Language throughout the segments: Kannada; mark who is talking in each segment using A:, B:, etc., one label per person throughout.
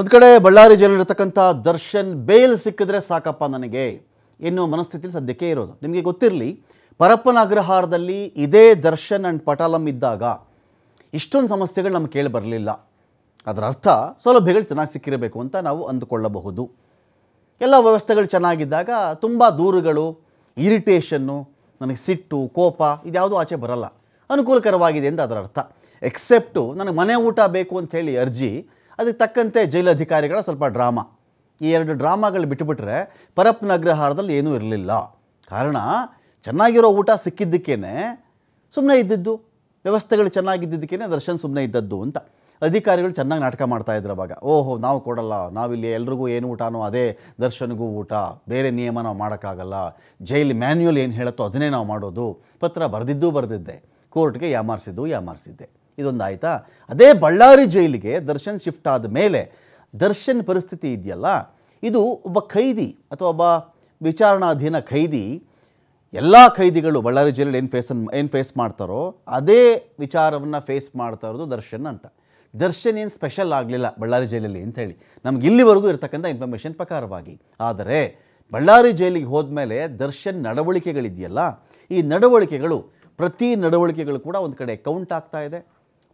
A: ಒಂದು ಕಡೆ ಬಳ್ಳಾರಿ ಜಿಲ್ಲೆಯಲ್ಲಿರ್ತಕ್ಕಂಥ ದರ್ಶನ್ ಬೇಲ್ ಸಿಕ್ಕಿದ್ರೆ ಸಾಕಪ್ಪ ನನಗೆ ಎನ್ನುವ ಮನಸ್ಥಿತಿ ಸದ್ಯಕ್ಕೆ ಇರೋದು ನಿಮಗೆ ಗೊತ್ತಿರಲಿ ಪರಪ್ಪನ ಅಗ್ರಹಾರದಲ್ಲಿ ಇದೇ ದರ್ಶನ್ ಆ್ಯಂಡ್ ಪಟಾಲಂ ಇದ್ದಾಗ ಇಷ್ಟೊಂದು ಸಮಸ್ಯೆಗಳು ನಮ್ಗೆ ಕೇಳಿ ಬರಲಿಲ್ಲ ಅದರ ಅರ್ಥ ಸೌಲಭ್ಯಗಳು ಚೆನ್ನಾಗಿ ಸಿಕ್ಕಿರಬೇಕು ಅಂತ ನಾವು ಅಂದುಕೊಳ್ಳಬಹುದು ಎಲ್ಲ ವ್ಯವಸ್ಥೆಗಳು ಚೆನ್ನಾಗಿದ್ದಾಗ ತುಂಬ ದೂರುಗಳು ಇರಿಟೇಷನ್ನು ನನಗೆ ಸಿಟ್ಟು ಕೋಪ ಇದ್ಯಾವುದೂ ಆಚೆ ಬರಲ್ಲ ಅನುಕೂಲಕರವಾಗಿದೆ ಅಂತ ಅದರ ಅರ್ಥ ಎಕ್ಸೆಪ್ಟು ನನಗೆ ಮನೆ ಊಟ ಬೇಕು ಅಂತ ಹೇಳಿ ಅರ್ಜಿ ಅದಕ್ಕೆ ತಕ್ಕಂತೆ ಅಧಿಕಾರಿಗಳ ಸ್ವಲ್ಪ ಡ್ರಾಮಾ ಈ ಎರಡು ಡ್ರಾಮಾಗಳು ಬಿಟ್ಟುಬಿಟ್ರೆ ಪರಪ್ಪನ ಅಗ್ರಹಾರದಲ್ಲಿ ಏನೂ ಇರಲಿಲ್ಲ ಕಾರಣ ಚೆನ್ನಾಗಿರೋ ಊಟ ಸಿಕ್ಕಿದ್ದಕ್ಕೇ ಸುಮ್ಮನೆ ಇದ್ದಿದ್ದು ವ್ಯವಸ್ಥೆಗಳು ಚೆನ್ನಾಗಿದ್ದಕ್ಕೇ ದರ್ಶನ್ ಸುಮ್ಮನೆ ಇದ್ದದ್ದು ಅಂತ ಅಧಿಕಾರಿಗಳು ಚೆನ್ನಾಗಿ ನಾಟಕ ಮಾಡ್ತಾಯಿದ್ರು ಅವಾಗ ಓಹೋ ನಾವು ಕೊಡಲ್ಲ ನಾವಿಲ್ಲಿ ಎಲ್ರಿಗೂ ಏನು ಊಟನೋ ಅದೇ ದರ್ಶನ್ಗೂ ಊಟ ಬೇರೆ ನಿಯಮ ನಾವು ಮಾಡೋಕ್ಕಾಗಲ್ಲ ಜೈಲ್ ಮ್ಯಾನ್ಯುಯಲ್ ಏನು ಹೇಳುತ್ತೋ ಅದನ್ನೇ ನಾವು ಮಾಡೋದು ಪತ್ರ ಬರೆದಿದ್ದೂ ಬರೆದಿದ್ದೆ ಕೋರ್ಟ್ಗೆ ಯಾಮಾರಿಸಿದ್ದು ಯಾಮಾರಿಸಿದ್ದೆ ಇದೊಂದು ಆಯಿತಾ ಅದೇ ಬಳ್ಳಾರಿ ಜೈಲಿಗೆ ದರ್ಶನ್ ಶಿಫ್ಟ್ ಆದ ಮೇಲೆ ದರ್ಶನ್ ಪರಿಸ್ಥಿತಿ ಇದೆಯಲ್ಲ ಇದು ಒಬ್ಬ ಖೈದಿ ಅಥವಾ ಒಬ್ಬ ವಿಚಾರಣಾಧೀನ ಖೈದಿ ಎಲ್ಲ ಖೈದಿಗಳು ಬಳ್ಳಾರಿ ಜೈಲಲ್ಲಿ ಏನು ಫೇಸನ್ ಏನು ಫೇಸ್ ಮಾಡ್ತಾರೋ ಅದೇ ವಿಚಾರವನ್ನು ಫೇಸ್ ಮಾಡ್ತಾ ಇರೋದು ದರ್ಶನ್ ಅಂತ ದರ್ಶನ್ ಏನು ಸ್ಪೆಷಲ್ ಆಗಲಿಲ್ಲ ಬಳ್ಳಾರಿ ಜೈಲಲ್ಲಿ ಅಂಥೇಳಿ ನಮ್ಗೆ ಇಲ್ಲಿವರೆಗೂ ಇರತಕ್ಕಂಥ ಇನ್ಫಾರ್ಮೇಷನ್ ಪ್ರಕಾರವಾಗಿ ಆದರೆ ಬಳ್ಳಾರಿ ಜೈಲಿಗೆ ಹೋದ್ಮೇಲೆ ದರ್ಶನ್ ನಡವಳಿಕೆಗಳಿದೆಯಲ್ಲ ಈ ನಡವಳಿಕೆಗಳು ಪ್ರತಿ ನಡವಳಿಕೆಗಳು ಕೂಡ ಒಂದು ಕಡೆ ಕೌಂಟ್ ಆಗ್ತಾ ಇದೆ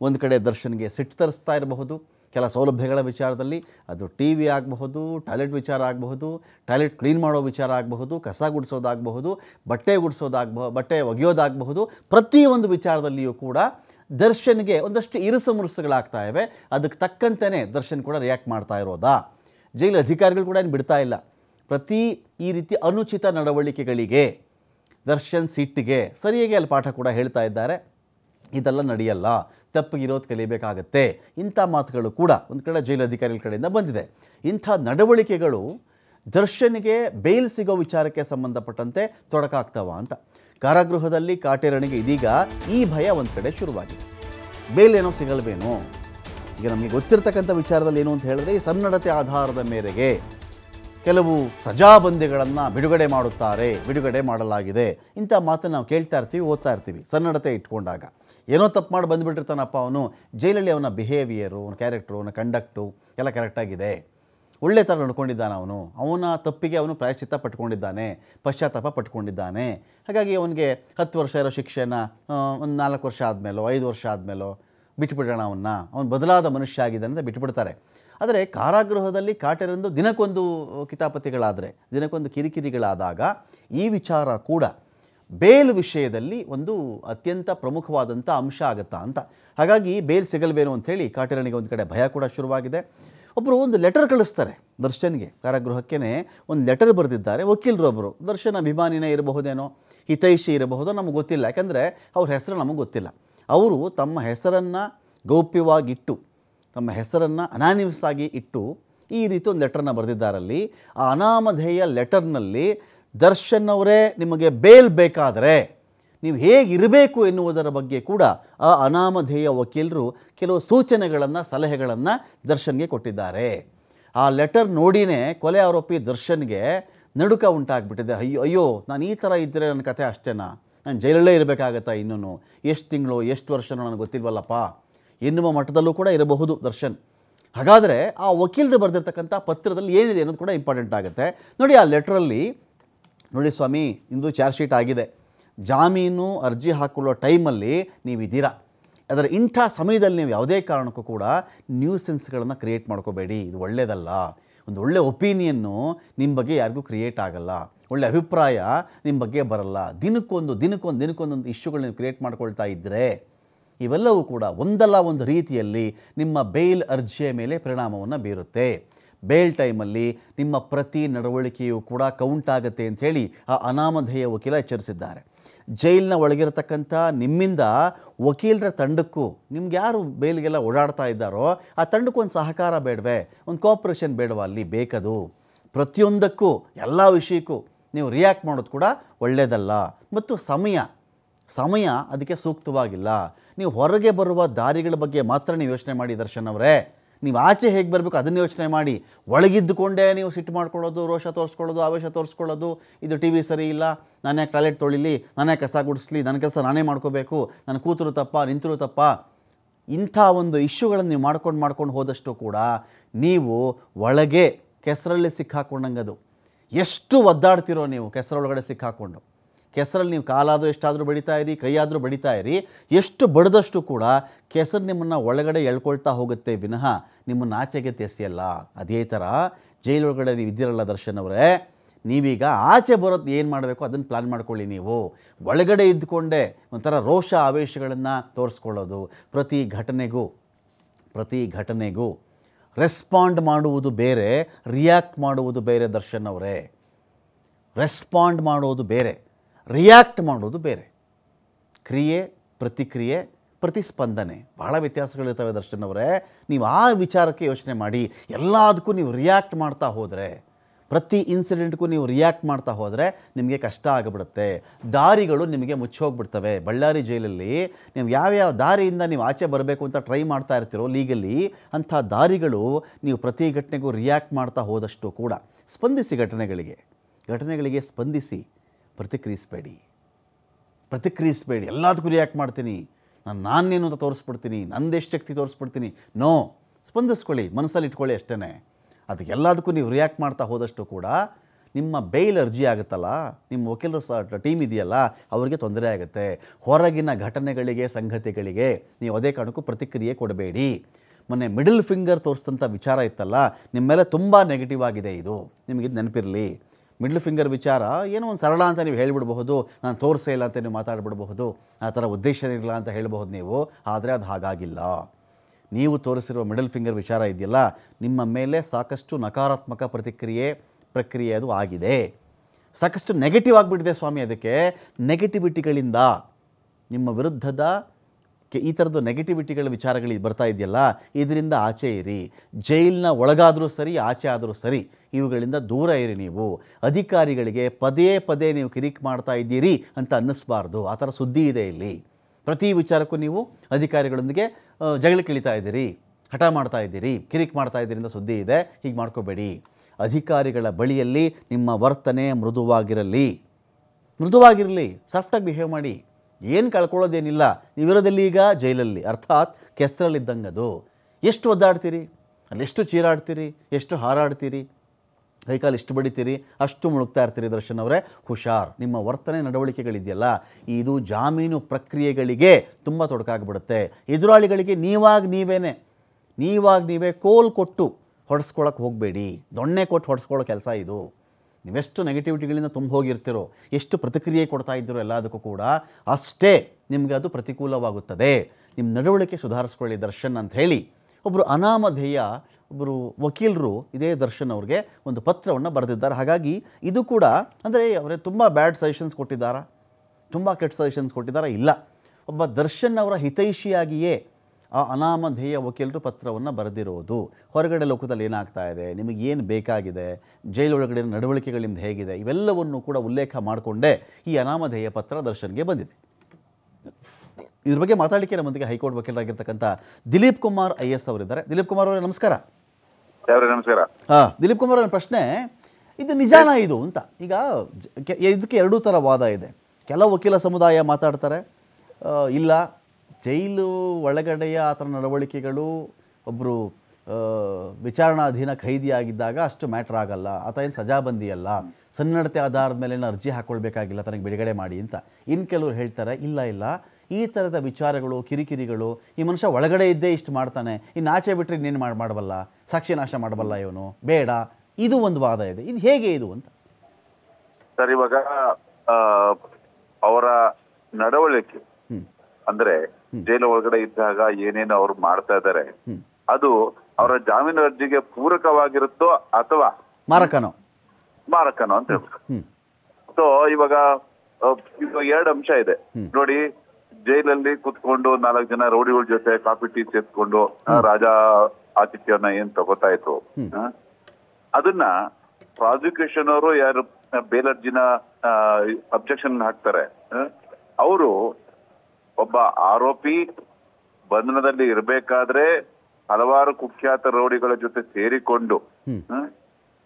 A: ಒಂದು ಕಡೆ ದರ್ಶನ್ಗೆ ಸಿಟ್ಟು ತರಿಸ್ತಾ ಇರಬಹುದು ಕೆಲ ಸೌಲಭ್ಯಗಳ ವಿಚಾರದಲ್ಲಿ ಅದು ಟಿ ವಿ ಆಗಬಹುದು ಟಾಯ್ಲೆಟ್ ವಿಚಾರ ಆಗಬಹುದು ಟಾಯ್ಲೆಟ್ ಕ್ಲೀನ್ ಮಾಡೋ ವಿಚಾರ ಆಗಬಹುದು ಕಸ ಗುಡಿಸೋದಾಗಬಹುದು ಬಟ್ಟೆ ಗುಡಿಸೋದಾಗಬಹು ಬಟ್ಟೆ ಒಗೆಯೋದಾಗಬಹುದು ಪ್ರತಿಯೊಂದು ವಿಚಾರದಲ್ಲಿಯೂ ಕೂಡ ದರ್ಶನ್ಗೆ ಒಂದಷ್ಟು ಇರುಸು ಮುರುಸುಗಳಾಗ್ತಾ ಇವೆ ಅದಕ್ಕೆ ತಕ್ಕಂತೆಯೇ ದರ್ಶನ್ ಕೂಡ ರಿಯಾಕ್ಟ್ ಮಾಡ್ತಾ ಇರೋದಾ ಜೈಲು ಅಧಿಕಾರಿಗಳು ಕೂಡ ಏನು ಬಿಡ್ತಾ ಇಲ್ಲ ಪ್ರತಿ ಈ ರೀತಿ ಅನುಚಿತ ನಡವಳಿಕೆಗಳಿಗೆ ದರ್ಶನ್ ಸಿಟ್ಟಿಗೆ ಸರಿಯಾಗಿ ಅಲ್ಲಿ ಪಾಠ ಕೂಡ ಹೇಳ್ತಾ ಇದ್ದಾರೆ ಇದೆಲ್ಲ ನಡೆಯಲ್ಲ ತಪ್ಪಿಗಿರೋದು ಕಲಿಯಬೇಕಾಗತ್ತೆ ಇಂಥ ಮಾತುಗಳು ಕೂಡ ಒಂದು ಕಡೆ ಜೈಲು ಅಧಿಕಾರಿಗಳ ಕಡೆಯಿಂದ ಬಂದಿದೆ ಇಂಥ ನಡವಳಿಕೆಗಳು ದರ್ಶನಿಗೆ ಬೇಲ್ ಸಿಗೋ ವಿಚಾರಕ್ಕೆ ಸಂಬಂಧಪಟ್ಟಂತೆ ತೊಡಕಾಗ್ತಾವ ಅಂತ ಕಾರಾಗೃಹದಲ್ಲಿ ಕಾಟೇರಣಿಗೆ ಇದೀಗ ಈ ಭಯ ಒಂದು ಕಡೆ ಶುರುವಾಗಿದೆ ಬೇಲ್ ಏನೋ ಸಿಗಲ್ವೇನೋ ಈಗ ನಮಗೆ ಗೊತ್ತಿರತಕ್ಕಂಥ ವಿಚಾರದಲ್ಲಿ ಏನು ಅಂತ ಹೇಳಿದ್ರೆ ಈ ಸನ್ನಡತೆ ಆಧಾರದ ಮೇರೆಗೆ ಕೆಲವು ಸಜಾಬಂದಿಗಳನ್ನು ಬಿಡುಗಡೆ ಮಾಡುತ್ತಾರೆ ಬಿಡುಗಡೆ ಮಾಡಲಾಗಿದೆ ಇಂಥ ಮಾತನ್ನು ನಾವು ಕೇಳ್ತಾ ಇರ್ತೀವಿ ಓದ್ತಾ ಇರ್ತೀವಿ ಸನ್ನಡತೆ ಇಟ್ಕೊಂಡಾಗ ಏನೋ ತಪ್ಪು ಮಾಡಿ ಬಂದುಬಿಟ್ಟಿರ್ತಾನಪ್ಪ ಅವನು ಜೈಲಲ್ಲಿ ಅವನ ಬಿಹೇವಿಯರು ಅವನ ಕ್ಯಾರೆಕ್ಟ್ರು ಅವನ ಕಂಡಕ್ಟು ಎಲ್ಲ ಕರೆಕ್ಟಾಗಿದೆ ಒಳ್ಳೆ ಥರ ನಡ್ಕೊಂಡಿದ್ದಾನೆ ಅವನು ಅವನ ತಪ್ಪಿಗೆ ಅವನು ಪ್ರಾಯಶ್ಚಿತ್ತ ಪಟ್ಕೊಂಡಿದ್ದಾನೆ ಪಶ್ಚಾತ್ತಾಪ ಪಟ್ಕೊಂಡಿದ್ದಾನೆ ಹಾಗಾಗಿ ಅವನಿಗೆ ಹತ್ತು ವರ್ಷ ಇರೋ ಶಿಕ್ಷೆನ ಒಂದು ನಾಲ್ಕು ವರ್ಷ ಆದಮೇಲೋ ಐದು ವರ್ಷ ಆದಮೇಲೋ ಬಿಟ್ಬಿಡೋಣ ಅವನ್ನ ಅವನು ಬದಲಾದ ಮನುಷ್ಯ ಆಗಿದ್ದಾನೆ ಅಂತ ಬಿಟ್ಬಿಡ್ತಾರೆ ಆದರೆ ಕಾರಾಗೃಹದಲ್ಲಿ ಕಾಟೆರಂದು ದಿನಕ್ಕೊಂದು ಕಿತಾಪತಿಗಳಾದರೆ ದಿನಕ್ಕೊಂದು ಕಿರಿಕಿರಿಗಳಾದಾಗ ಈ ವಿಚಾರ ಕೂಡ ಬೇಲ್ ವಿಷಯದಲ್ಲಿ ಒಂದು ಅತ್ಯಂತ ಪ್ರಮುಖವಾದಂಥ ಅಂಶ ಆಗುತ್ತಾ ಅಂತ ಹಾಗಾಗಿ ಬೇಲ್ ಸಿಗಲ್ವೇನೋ ಅಂಥೇಳಿ ಕಾಟೆರನಿಗೆ ಒಂದು ಕಡೆ ಭಯ ಕೂಡ ಶುರುವಾಗಿದೆ ಒಬ್ಬರು ಒಂದು ಲೆಟರ್ ಕಳಿಸ್ತಾರೆ ದರ್ಶನ್ಗೆ ಕಾರಾಗೃಹಕ್ಕೇ ಒಂದು ಲೆಟರ್ ಬರೆದಿದ್ದಾರೆ ವಕೀಲರೊಬ್ಬರು ದರ್ಶನ್ ಅಭಿಮಾನಿನೇ ಇರಬಹುದೇನೋ ಹಿತೈಷಿ ಇರಬಹುದೋ ನಮಗೆ ಗೊತ್ತಿಲ್ಲ ಯಾಕೆಂದರೆ ಅವ್ರ ಹೆಸರು ನಮಗೆ ಗೊತ್ತಿಲ್ಲ ಅವರು ತಮ್ಮ ಹೆಸರನ್ನು ಗೌಪ್ಯವಾಗಿಟ್ಟು ತಮ್ಮ ಹೆಸರನ್ನು ಅನಾನಿಮಸ್ ಆಗಿ ಇಟ್ಟು ಈ ರೀತಿ ಒಂದು ಲೆಟರ್ನ ಬರೆದಿದ್ದಾರಲ್ಲಿ ಆ ಅನಾಮಧೇಯ ಲೆಟರ್ನಲ್ಲಿ ದರ್ಶನ್ ಅವರೇ ನಿಮಗೆ ಬೇಲ್ ಬೇಕಾದರೆ ನೀವು ಹೇಗಿರಬೇಕು ಎನ್ನುವುದರ ಬಗ್ಗೆ ಕೂಡ ಆ ಅನಾಮಧೇಯ ವಕೀಲರು ಕೆಲವು ಸೂಚನೆಗಳನ್ನು ಸಲಹೆಗಳನ್ನು ದರ್ಶನ್ಗೆ ಕೊಟ್ಟಿದ್ದಾರೆ ಆ ಲೆಟರ್ ನೋಡಿನೇ ಕೊಲೆ ಆರೋಪಿ ದರ್ಶನ್ಗೆ ನಡುಕ ಉಂಟಾಗ್ಬಿಟ್ಟಿದೆ ಅಯ್ಯೋ ಅಯ್ಯೋ ನಾನು ಈ ಥರ ಇದ್ದರೆ ನನ್ನ ಕತೆ ಅಷ್ಟೇನಾ ನಾನು ಜೈಲಲ್ಲೇ ಇರಬೇಕಾಗತ್ತಾ ಇನ್ನೂ ಎಷ್ಟು ತಿಂಗಳು ಎಷ್ಟು ವರ್ಷನೋ ನನಗೆ ಗೊತ್ತಿಲ್ವಲ್ಲಪ್ಪ ಎನ್ನುವ ಮಟ್ಟದಲ್ಲೂ ಕೂಡ ಇರಬಹುದು ದರ್ಶನ್ ಹಾಗಾದರೆ ಆ ವಕೀಲರು ಬರೆದಿರ್ತಕ್ಕಂಥ ಪತ್ರದಲ್ಲಿ ಏನಿದೆ ಅನ್ನೋದು ಕೂಡ ಇಂಪಾರ್ಟೆಂಟ್ ಆಗುತ್ತೆ ನೋಡಿ ಆ ಲೆಟ್ರಲ್ಲಿ ನೋಡಿ ಸ್ವಾಮಿ ಇಂದು ಚಾರ್ಜ್ ಶೀಟ್ ಆಗಿದೆ ಜಾಮೀನು ಅರ್ಜಿ ಹಾಕೊಳ್ಳೋ ಟೈಮಲ್ಲಿ ನೀವಿದ್ದೀರಾ ಅದರ ಇಂಥ ಸಮಯದಲ್ಲಿ ನೀವು ಯಾವುದೇ ಕಾರಣಕ್ಕೂ ಕೂಡ ನ್ಯೂಸೆನ್ಸ್ಗಳನ್ನು ಕ್ರಿಯೇಟ್ ಮಾಡ್ಕೋಬೇಡಿ ಇದು ಒಳ್ಳೆಯದಲ್ಲ ಒಂದು ಒಳ್ಳೆಯ ಒಪಿನಿಯನ್ನು ನಿಮ್ಮ ಬಗ್ಗೆ ಯಾರಿಗೂ ಕ್ರಿಯೇಟ್ ಆಗಲ್ಲ ಒಳ್ಳೆ ಅಭಿಪ್ರಾಯ ನಿಮ್ಮ ಬಗ್ಗೆ ಬರಲ್ಲ ದಿನಕ್ಕೊಂದು ದಿನಕ್ಕೊಂದು ದಿನಕ್ಕೊಂದೊಂದು ಇಶ್ಯೂಗಳು ನೀವು ಕ್ರಿಯೇಟ್ ಮಾಡ್ಕೊಳ್ತಾ ಇದ್ದರೆ ಇವೆಲ್ಲವೂ ಕೂಡ ಒಂದಲ್ಲ ಒಂದು ರೀತಿಯಲ್ಲಿ ನಿಮ್ಮ ಬೇಲ್ ಅರ್ಜಿಯ ಮೇಲೆ ಪರಿಣಾಮವನ್ನು ಬೀರುತ್ತೆ ಬೇಲ್ ಟೈಮಲ್ಲಿ ನಿಮ್ಮ ಪ್ರತಿ ನಡವಳಿಕೆಯೂ ಕೂಡ ಕೌಂಟ್ ಆಗುತ್ತೆ ಅಂಥೇಳಿ ಆ ಅನಾಮಧೇಯ ವಕೀಲ ಎಚ್ಚರಿಸಿದ್ದಾರೆ ಜೈಲಿನ ಒಳಗಿರತಕ್ಕಂಥ ನಿಮ್ಮಿಂದ ವಕೀಲರ ತಂಡಕ್ಕೂ ನಿಮ್ಗೆ ಯಾರು ಬೇಲ್ಗೆಲ್ಲ ಓಡಾಡ್ತಾ ಇದ್ದಾರೋ ಆ ತಂಡಕ್ಕೂ ಒಂದು ಸಹಕಾರ ಬೇಡವೆ ಒಂದು ಕೋಪ್ರೇಷನ್ ಬೇಡವಾ ಅಲ್ಲಿ ಬೇಕದು ಪ್ರತಿಯೊಂದಕ್ಕೂ ಎಲ್ಲ ವಿಷಯಕ್ಕೂ ನೀವು ರಿಯಾಕ್ಟ್ ಮಾಡೋದು ಕೂಡ ಒಳ್ಳೆಯದಲ್ಲ ಮತ್ತು ಸಮಯ ಸಮಯ ಅದಕ್ಕೆ ಸೂಕ್ತವಾಗಿಲ್ಲ ನೀವು ಹೊರಗೆ ಬರುವ ದಾರಿಗಳ ಬಗ್ಗೆ ಮಾತ್ರ ನೀವು ಯೋಚನೆ ಮಾಡಿ ದರ್ಶನ್ ಅವರೇ ನೀವು ಆಚೆ ಹೇಗೆ ಬರಬೇಕು ಅದನ್ನು ಯೋಚನೆ ಮಾಡಿ ಒಳಗಿದ್ದುಕೊಂಡೇ ನೀವು ಸಿಟ್ಟು ಮಾಡ್ಕೊಳ್ಳೋದು ರೋಷ ತೋರಿಸ್ಕೊಳ್ಳೋದು ಆವೇಶ ತೋರಿಸ್ಕೊಳ್ಳೋದು ಇದು ಟಿ ವಿ ಸರಿ ಇಲ್ಲ ನಾನೇ ಟಾಯ್ಲೆಟ್ ತೊಳಿಲಿ ನಾನೇ ಕಸ ಗುಡಿಸ್ಲಿ ನನ್ನ ಕೆಲಸ ನಾನೇ ಮಾಡ್ಕೋಬೇಕು ನಾನು ಕೂತರು ತಪ್ಪ ನಿಂತರು ತಪ್ಪ ಇಂಥ ಒಂದು ಇಶ್ಯೂಗಳನ್ನು ನೀವು ಮಾಡ್ಕೊಂಡು ಮಾಡ್ಕೊಂಡು ಹೋದಷ್ಟು ಕೂಡ ನೀವು ಒಳಗೆ ಕೆಸರಲ್ಲಿ ಸಿಕ್ಕಾಕೊಂಡಂಗೆ ಅದು ಎಷ್ಟು ಒದ್ದಾಡ್ತಿರೋ ನೀವು ಕೆಸರೊಳಗಡೆ ಸಿಕ್ಕಾಕ್ಕೊಂಡು ಕೆಸರಲ್ಲಿ ನೀವು ಕಾಲಾದರೂ ಎಷ್ಟಾದರೂ ಬಡಿತಾ ಇರಿ ಕೈಯಾದರೂ ಬಡಿತಾ ಇರಿ ಎಷ್ಟು ಬಡದಷ್ಟು ಕೂಡ ಕೆಸರು ನಿಮ್ಮನ್ನು ಒಳಗಡೆ ಎಳ್ಕೊಳ್ತಾ ಹೋಗುತ್ತೆ ವಿನಃ ನಿಮ್ಮನ್ನು ಆಚೆಗೆ ತೆಸೆಯಲ್ಲ ಅದೇ ಥರ ಒಳಗಡೆ ನೀವು ಇದ್ದಿರಲ್ಲ ದರ್ಶನ್ ಅವರೇ ನೀವೀಗ ಆಚೆ ಬರೋದು ಏನು ಮಾಡಬೇಕು ಅದನ್ನು ಪ್ಲ್ಯಾನ್ ಮಾಡ್ಕೊಳ್ಳಿ ನೀವು ಒಳಗಡೆ ಇದ್ದುಕೊಂಡೇ ಒಂಥರ ರೋಷ ಆವೇಶಗಳನ್ನು ತೋರಿಸ್ಕೊಳ್ಳೋದು ಪ್ರತಿ ಘಟನೆಗೂ ಪ್ರತಿ ಘಟನೆಗೂ ರೆಸ್ಪಾಂಡ್ ಮಾಡುವುದು ಬೇರೆ ರಿಯಾಕ್ಟ್ ಮಾಡುವುದು ಬೇರೆ ದರ್ಶನ್ ಅವರೇ ರೆಸ್ಪಾಂಡ್ ಮಾಡೋದು ಬೇರೆ ರಿಯಾಕ್ಟ್ ಮಾಡೋದು ಬೇರೆ ಕ್ರಿಯೆ ಪ್ರತಿಕ್ರಿಯೆ ಪ್ರತಿಸ್ಪಂದನೆ ಭಾಳ ವ್ಯತ್ಯಾಸಗಳಿರ್ತವೆ ದರ್ಶನವರೇ ನೀವು ಆ ವಿಚಾರಕ್ಕೆ ಯೋಚನೆ ಮಾಡಿ ಎಲ್ಲದಕ್ಕೂ ನೀವು ರಿಯಾಕ್ಟ್ ಮಾಡ್ತಾ ಹೋದರೆ ಪ್ರತಿ ಇನ್ಸಿಡೆಂಟ್ಗೂ ನೀವು ರಿಯಾಕ್ಟ್ ಮಾಡ್ತಾ ಹೋದರೆ ನಿಮಗೆ ಕಷ್ಟ ಆಗಿಬಿಡುತ್ತೆ ದಾರಿಗಳು ನಿಮಗೆ ಮುಚ್ಚೋಗ್ಬಿಡ್ತವೆ ಬಳ್ಳಾರಿ ಜೈಲಲ್ಲಿ ನೀವು ಯಾವ್ಯಾವ ದಾರಿಯಿಂದ ನೀವು ಆಚೆ ಬರಬೇಕು ಅಂತ ಟ್ರೈ ಮಾಡ್ತಾ ಇರ್ತೀರೋ ಲೀಗಲಿ ಅಂಥ ದಾರಿಗಳು ನೀವು ಪ್ರತಿ ಘಟನೆಗೂ ರಿಯಾಕ್ಟ್ ಮಾಡ್ತಾ ಹೋದಷ್ಟು ಕೂಡ ಸ್ಪಂದಿಸಿ ಘಟನೆಗಳಿಗೆ ಘಟನೆಗಳಿಗೆ ಸ್ಪಂದಿಸಿ ಪ್ರತಿಕ್ರಿಯಿಸಬೇಡಿ ಪ್ರತಿಕ್ರಿಯಿಸಬೇಡಿ ಎಲ್ಲದಕ್ಕೂ ರಿಯಾಕ್ಟ್ ಮಾಡ್ತೀನಿ ನಾನು ನಾನೇನು ಅಂತ ತೋರಿಸ್ಬಿಡ್ತೀನಿ ನಂದೆಷ್ಟು ಶಕ್ತಿ ತೋರಿಸ್ಬಿಡ್ತೀನಿ ನೋ ಸ್ಪಂದಿಸ್ಕೊಳ್ಳಿ ಮನಸ್ಸಲ್ಲಿ ಇಟ್ಕೊಳ್ಳಿ ಅಷ್ಟೇ ಅದಕ್ಕೆ ಎಲ್ಲದಕ್ಕೂ ನೀವು ರಿಯಾಕ್ಟ್ ಮಾಡ್ತಾ ಹೋದಷ್ಟು ಕೂಡ ನಿಮ್ಮ ಬೇಲ್ ಅರ್ಜಿ ಆಗುತ್ತಲ್ಲ ನಿಮ್ಮ ವಕೀಲರ ಸಹ ಟೀಮ್ ಇದೆಯಲ್ಲ ಅವರಿಗೆ ತೊಂದರೆ ಆಗುತ್ತೆ ಹೊರಗಿನ ಘಟನೆಗಳಿಗೆ ಸಂಗತಿಗಳಿಗೆ ನೀವು ಅದೇ ಕಾರಣಕ್ಕೂ ಪ್ರತಿಕ್ರಿಯೆ ಕೊಡಬೇಡಿ ಮೊನ್ನೆ ಮಿಡಲ್ ಫಿಂಗರ್ ತೋರಿಸಿದಂಥ ವಿಚಾರ ಇತ್ತಲ್ಲ ನಿಮ್ಮ ಮೇಲೆ ತುಂಬ ನೆಗೆಟಿವ್ ಆಗಿದೆ ಇದು ನಿಮಗೆ ನೆನಪಿರಲಿ ಮಿಡ್ಲ್ ಫಿಂಗರ್ ವಿಚಾರ ಏನೋ ಒಂದು ಸರಳ ಅಂತ ನೀವು ಹೇಳಿಬಿಡಬಹುದು ನಾನು ತೋರಿಸೇ ಇಲ್ಲ ಅಂತ ನೀವು ಮಾತಾಡಿಬಿಡಬಹುದು ಆ ಥರ ಇರಲಿಲ್ಲ ಅಂತ ಹೇಳಬಹುದು ನೀವು ಆದರೆ ಅದು ಹಾಗಾಗಿಲ್ಲ ನೀವು ತೋರಿಸಿರುವ ಮಿಡಲ್ ಫಿಂಗರ್ ವಿಚಾರ ಇದೆಯಲ್ಲ ನಿಮ್ಮ ಮೇಲೆ ಸಾಕಷ್ಟು ನಕಾರಾತ್ಮಕ ಪ್ರತಿಕ್ರಿಯೆ ಪ್ರಕ್ರಿಯೆ ಅದು ಆಗಿದೆ ಸಾಕಷ್ಟು ನೆಗೆಟಿವ್ ಆಗಿಬಿಟ್ಟಿದೆ ಸ್ವಾಮಿ ಅದಕ್ಕೆ ನೆಗೆಟಿವಿಟಿಗಳಿಂದ ನಿಮ್ಮ ವಿರುದ್ಧದ ಈ ಥರದ್ದು ನೆಗೆಟಿವಿಟಿಗಳ ವಿಚಾರಗಳು ಬರ್ತಾ ಇದೆಯಲ್ಲ ಇದರಿಂದ ಆಚೆ ಇರಿ ಜೈಲಿನ ಒಳಗಾದರೂ ಸರಿ ಆಚೆ ಆದರೂ ಸರಿ ಇವುಗಳಿಂದ ದೂರ ಇರಿ ನೀವು ಅಧಿಕಾರಿಗಳಿಗೆ ಪದೇ ಪದೇ ನೀವು ಕಿರಿಕ್ ಮಾಡ್ತಾ ಇದ್ದೀರಿ ಅಂತ ಅನ್ನಿಸ್ಬಾರ್ದು ಆ ಥರ ಸುದ್ದಿ ಇದೆ ಇಲ್ಲಿ ಪ್ರತಿ ವಿಚಾರಕ್ಕೂ ನೀವು ಅಧಿಕಾರಿಗಳೊಂದಿಗೆ ಜಗಳ ಕಿಳಿತಾ ಇದ್ದೀರಿ ಹಠ ಮಾಡ್ತಾ ಇದ್ದೀರಿ ಕಿರಿಕ್ ಮಾಡ್ತಾ ಇದ್ದೀರಿಂದ ಸುದ್ದಿ ಇದೆ ಹೀಗೆ ಮಾಡ್ಕೋಬೇಡಿ ಅಧಿಕಾರಿಗಳ ಬಳಿಯಲ್ಲಿ ನಿಮ್ಮ ವರ್ತನೆ ಮೃದುವಾಗಿರಲಿ ಮೃದುವಾಗಿರಲಿ ಸಾಫ್ಟಾಗಿ ಬಿಹೇವ್ ಮಾಡಿ ಏನು ಕಳ್ಕೊಳ್ಳೋದೇನಿಲ್ಲ ನೀವಿರೋದಲ್ಲಿ ಈಗ ಜೈಲಲ್ಲಿ ಅರ್ಥಾತ್ ಕೆಸರಲ್ಲಿದ್ದಂಗೆ ಅದು ಎಷ್ಟು ಒದ್ದಾಡ್ತೀರಿ ಅಲ್ಲಿ ಎಷ್ಟು ಚೀರಾಡ್ತೀರಿ ಎಷ್ಟು ಹಾರಾಡ್ತೀರಿ ಕೈಕಾಲು ಎಷ್ಟು ಬಡಿತೀರಿ ಅಷ್ಟು ಮುಳುಗ್ತಾ ಇರ್ತೀರಿ ದರ್ಶನ್ ಅವರೇ ಹುಷಾರ್ ನಿಮ್ಮ ವರ್ತನೆ ನಡವಳಿಕೆಗಳಿದೆಯಲ್ಲ ಇದು ಜಾಮೀನು ಪ್ರಕ್ರಿಯೆಗಳಿಗೆ ತುಂಬ ತೊಡಕಾಗ್ಬಿಡುತ್ತೆ ಎದುರಾಳಿಗಳಿಗೆ ನೀವಾಗ ನೀವೇನೆ ನೀವಾಗ ನೀವೇ ಕೋಲ್ ಕೊಟ್ಟು ಹೊಡೆಸ್ಕೊಳಕ್ಕೆ ಹೋಗಬೇಡಿ ದೊಣ್ಣೆ ಕೊಟ್ಟು ಹೊಡೆಸ್ಕೊಳ್ಳೋ ಕೆಲಸ ಇದು ನೀವೆಷ್ಟು ನೆಗೆಟಿವಿಟಿಗಳಿಂದ ತುಂಬ ಹೋಗಿರ್ತಿರೋ ಎಷ್ಟು ಪ್ರತಿಕ್ರಿಯೆ ಕೊಡ್ತಾ ಇದ್ದೀರೋ ಎಲ್ಲದಕ್ಕೂ ಕೂಡ ಅಷ್ಟೇ ನಿಮಗೆ ಅದು ಪ್ರತಿಕೂಲವಾಗುತ್ತದೆ ನಿಮ್ಮ ನಡವಳಿಕೆ ಸುಧಾರಿಸ್ಕೊಳ್ಳಿ ದರ್ಶನ್ ಅಂತ ಹೇಳಿ ಒಬ್ಬರು ಅನಾಮಧೇಯ ಒಬ್ಬರು ವಕೀಲರು ಇದೇ ದರ್ಶನ್ ಅವ್ರಿಗೆ ಒಂದು ಪತ್ರವನ್ನು ಬರೆದಿದ್ದಾರೆ ಹಾಗಾಗಿ ಇದು ಕೂಡ ಅಂದರೆ ಅವರೇ ತುಂಬ ಬ್ಯಾಡ್ ಸಜೆಷನ್ಸ್ ಕೊಟ್ಟಿದ್ದಾರಾ ತುಂಬ ಕೆಟ್ಟ ಸಜೆಷನ್ಸ್ ಕೊಟ್ಟಿದ್ದಾರಾ ಇಲ್ಲ ಒಬ್ಬ ದರ್ಶನ್ ಅವರ ಹಿತೈಷಿಯಾಗಿಯೇ ಆ ಅನಾಮಧೇಯ ವಕೀಲರು ಪತ್ರವನ್ನು ಬರೆದಿರೋದು ಹೊರಗಡೆ ಲೋಕದಲ್ಲಿ ಏನಾಗ್ತಾ ಇದೆ ಏನು ಬೇಕಾಗಿದೆ ಜೈಲೊಳಗಡೆ ನಡವಳಿಕೆಗಳು ನಿಮ್ದು ಹೇಗಿದೆ ಇವೆಲ್ಲವನ್ನು ಕೂಡ ಉಲ್ಲೇಖ ಮಾಡಿಕೊಂಡೇ ಈ ಅನಾಮಧೇಯ ಪತ್ರ ದರ್ಶನ್ಗೆ ಬಂದಿದೆ ಇದ್ರ ಬಗ್ಗೆ ಮಾತಾಡಲಿಕ್ಕೆ ನಮ್ಮೊಂದಿಗೆ ಹೈಕೋರ್ಟ್ ವಕೀಲರಾಗಿರ್ತಕ್ಕಂಥ ದಿಲೀಪ್ ಕುಮಾರ್ ಐ ಎಸ್ ಅವರಿದ್ದಾರೆ ದಿಲೀಪ್ ಕುಮಾರ್ ಅವರೇ ನಮಸ್ಕಾರ ನಮಸ್ಕಾರ ಹಾಂ ದಿಲೀಪ್ ಕುಮಾರ್ ಅವರ ಪ್ರಶ್ನೆ ಇದು ನಿಜಾನ ಇದು ಅಂತ ಈಗ ಇದಕ್ಕೆ ಎರಡೂ ಥರ ವಾದ ಇದೆ ಕೆಲ ವಕೀಲ ಸಮುದಾಯ ಮಾತಾಡ್ತಾರೆ ಇಲ್ಲ ಜೈಲು ಒಳಗಡೆಯ ಥರ ನಡವಳಿಕೆಗಳು ಒಬ್ಬರು ವಿಚಾರಣಾಧೀನ ಖೈದಿಯಾಗಿದ್ದಾಗ ಅಷ್ಟು ಮ್ಯಾಟ್ರ್ ಆಗಲ್ಲ ಆತ ಏನು ಸಜಾಬಂದಿ ಅಲ್ಲ ಸನ್ನಡತೆ ಆಧಾರದ ಮೇಲೆ ಅರ್ಜಿ ಹಾಕ್ಕೊಳ್ಬೇಕಾಗಿಲ್ಲ ತನಗೆ ಬಿಡುಗಡೆ ಮಾಡಿ ಅಂತ ಇನ್ನು ಕೆಲವರು ಹೇಳ್ತಾರೆ ಇಲ್ಲ ಇಲ್ಲ ಈ ಥರದ ವಿಚಾರಗಳು ಕಿರಿಕಿರಿಗಳು ಈ ಮನುಷ್ಯ ಒಳಗಡೆ ಇದ್ದೇ ಇಷ್ಟು ಮಾಡ್ತಾನೆ ಇನ್ನು ಆಚೆ ಬಿಟ್ಟರೆ ಇನ್ನೇನು ಮಾಡಿ ಮಾಡಬಲ್ಲ ಸಾಕ್ಷಿ ನಾಶ ಮಾಡಬಲ್ಲ ಇವನು ಬೇಡ ಇದು ಒಂದು ವಾದ ಇದೆ ಇದು ಹೇಗೆ ಇದು ಅಂತ
B: ಸರ್ ಇವಾಗ ಅವರ ನಡವಳಿಕೆ ಅಂದರೆ ಜೈಲು ಒಳಗಡೆ ಇದ್ದಾಗ ಏನೇನು ಅವ್ರು ಮಾಡ್ತಾ ಇದ್ದಾರೆ ಅದು ಅವರ ಜಾಮೀನು ಅರ್ಜಿಗೆ ಪೂರಕವಾಗಿರುತ್ತೋ ಅಥವಾ ಮಾರಕನೋ ಮಾರಕನೋ ಅಂತ ಹೇಳ್ಬೇಕು ಸೊ ಇವಾಗ ಎರಡು ಅಂಶ ಇದೆ ನೋಡಿ ಜೈಲಲ್ಲಿ ಕುತ್ಕೊಂಡು ನಾಲ್ಕು ಜನ ರೌಡಿಗಳ ಜೊತೆ ಕಾಫಿ ಟೀ ಸೇರ್ಕೊಂಡು ರಾಜ ಆತಿಥ್ಯವನ್ನ ಏನ್ ತಗೋತಾ ಇತ್ತು ಅದನ್ನ ಪ್ರಾಸಿಕ್ಯೂಷನ್ ಅವರು ಯಾರು ಬೇಲರ್ಜಿನ ಅಬ್ಜೆಕ್ಷನ್ ಹಾಕ್ತಾರೆ ಅವರು ಒಬ್ಬ ಆರೋಪಿ ಬಂಧನದಲ್ಲಿ ಇರಬೇಕಾದ್ರೆ ಹಲವಾರು ಕುಖ್ಯಾತ ರೌಡಿಗಳ ಜೊತೆ ಸೇರಿಕೊಂಡು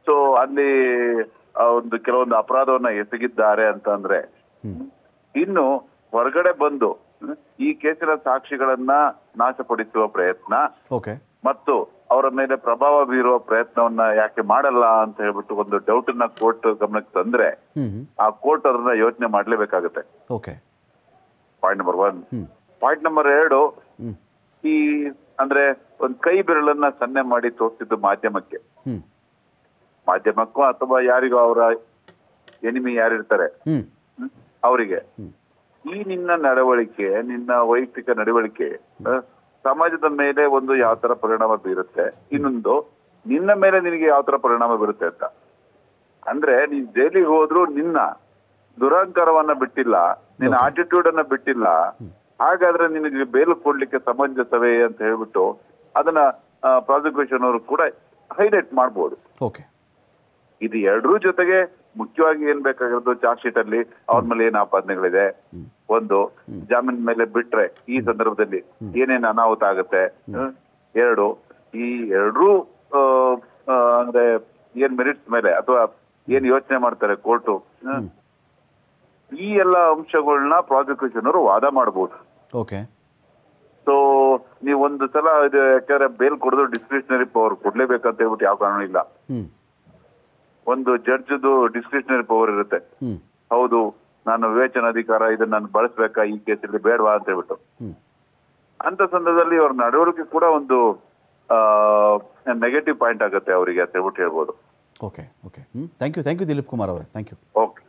B: ಸೊ ಅಲ್ಲಿ ಒಂದು ಕೆಲವೊಂದು ಅಪರಾಧವನ್ನ ಎಸಗಿದ್ದಾರೆ ಅಂತಂದ್ರೆ ಇನ್ನು ಹೊರಗಡೆ ಬಂದು ಈ ಕೇಸಿನ ಸಾಕ್ಷಿಗಳನ್ನ ನಾಶಪಡಿಸುವ ಪ್ರಯತ್ನ ಮತ್ತು ಅವರ ಮೇಲೆ ಪ್ರಭಾವ ಬೀರುವ ಪ್ರಯತ್ನವನ್ನ ಯಾಕೆ ಮಾಡಲ್ಲ ಅಂತ ಹೇಳ್ಬಿಟ್ಟು ಒಂದು ಡೌಟ್ ಅನ್ನ ಕೋರ್ಟ್ ಗಮನಕ್ಕೆ ತಂದ್ರೆ ಆ ಕೋರ್ಟ್ ಅದನ್ನ ಯೋಚನೆ ಮಾಡ್ಲೇಬೇಕಾಗುತ್ತೆ point number one point number ಎರಡು ಈ ಅಂದ್ರೆ ಒಂದ್ ಕೈ ಬೆರಳನ್ನ ಸನ್ನೆ ಮಾಡಿ ತೋರಿಸಿದ್ದು ಮಾಧ್ಯಮಕ್ಕೆ ಮಾಧ್ಯಮಕ್ಕೂ ಅಥವಾ ಯಾರಿಗೂ ಅವರ ಎನಿಮಿ ಯಾರಿರ್ತಾರೆ ಅವರಿಗೆ ಈ ನಿನ್ನ ನಡವಳಿಕೆ ನಿನ್ನ ವೈಯಕ್ತಿಕ ನಡವಳಿಕೆ ಸಮಾಜದ ಮೇಲೆ ಒಂದು ಯಾವ ತರ ಪರಿಣಾಮ ಬೀರುತ್ತೆ ಇನ್ನೊಂದು ನಿನ್ನ ಮೇಲೆ ನಿನಗೆ ಯಾವ ತರ ಪರಿಣಾಮ ಬೀರುತ್ತೆ ಅಂತ ಅಂದ್ರೆ ನೀನ್ ಜೈಲಿಗೆ ಹೋದ್ರು ನಿನ್ನ ದುರಹಂಕಾರವನ್ನ ಬಿಟ್ಟಿಲ್ಲ ನಿನ್ನ ಆಟಿಟ್ಯೂಡ್ ಅನ್ನ ಬಿಟ್ಟಿಲ್ಲ ಹಾಗಾದ್ರೆ ನಿನಗೆ ಬೇಲು ಕೊಡ್ಲಿಕ್ಕೆ ಸಮಂಜಸವೇ ಅಂತ ಹೇಳ್ಬಿಟ್ಟು ಅದನ್ನ ಪ್ರಾಸಿಕ್ಯೂಷನ್ ಅವರು ಕೂಡ ಹೈಲೈಟ್ ಮಾಡಬಹುದು ಇದು ಎರಡರೂ ಜೊತೆಗೆ ಮುಖ್ಯವಾಗಿ ಏನ್ ಬೇಕಾಗಿರೋದು ಚಾರ್ಜ್ ಶೀಟ್ ಅಲ್ಲಿ ಅವ್ರ ಮೇಲೆ ಏನ್ ಆಪಾದನೆಗಳಿದೆ ಒಂದು ಜಾಮೀನ್ ಮೇಲೆ ಬಿಟ್ರೆ ಈ ಸಂದರ್ಭದಲ್ಲಿ ಏನೇನು ಅನಾಹುತ ಆಗುತ್ತೆ ಎರಡು ಈ ಎರಡೂ ಅಂದ್ರೆ ಏನ್ ಮೆರಿಟ್ಸ್ ಮೇಲೆ ಅಥವಾ ಏನ್ ಯೋಚನೆ ಮಾಡ್ತಾರೆ ಕೋರ್ಟು ಈ ಎಲ್ಲ ಅಂಶಗಳನ್ನ ಪ್ರಾಸಿಕ್ಯೂಷನ್ ವಾದ ಮಾಡಬಹುದು ಓಕೆ ಸೊ ನೀವು ಒಂದು ಸಲ ಇದು ಯಾಕಂದ್ರೆ ಬೇಲ್ ಕೊಡೋದು ಡಿಸ್ಕ್ರಿಷನರಿ ಪವರ್ ಕೊಡ್ಲೇಬೇಕಂತ ಹೇಳ್ಬಿಟ್ಟು ಯಾವ ಕಾರಣ ಇಲ್ಲ ಒಂದು ಜಡ್ಜ್ದು ಡಿಸ್ಕ್ರಿಷನರಿ ಪವರ್ ಇರುತ್ತೆ ಹೌದು ನಾನು ವಿವೇಚನಾ ಅಧಿಕಾರ ಇದನ್ನ ನಾನು ಬಳಸಬೇಕಾ ಈ ಕೇಸಲ್ಲಿ ಬೇಡವಾ ಅಂತ ಹೇಳ್ಬಿಟ್ಟು ಅಂತ ಸಂದರ್ಭದಲ್ಲಿ ಅವ್ರ ನಡವಳಿಕೆ ಕೂಡ ಒಂದು ನೆಗೆಟಿವ್ ಪಾಯಿಂಟ್ ಆಗುತ್ತೆ ಅವರಿಗೆ ಅಂತ ಹೇಳ್ಬಿಟ್ಟು ಹೇಳ್ಬೋದು
A: okay okay thank you thank you Dilip Kumar ಅವರೇ ಥ್ಯಾಂಕ್ ಯು
B: ಓಕೆ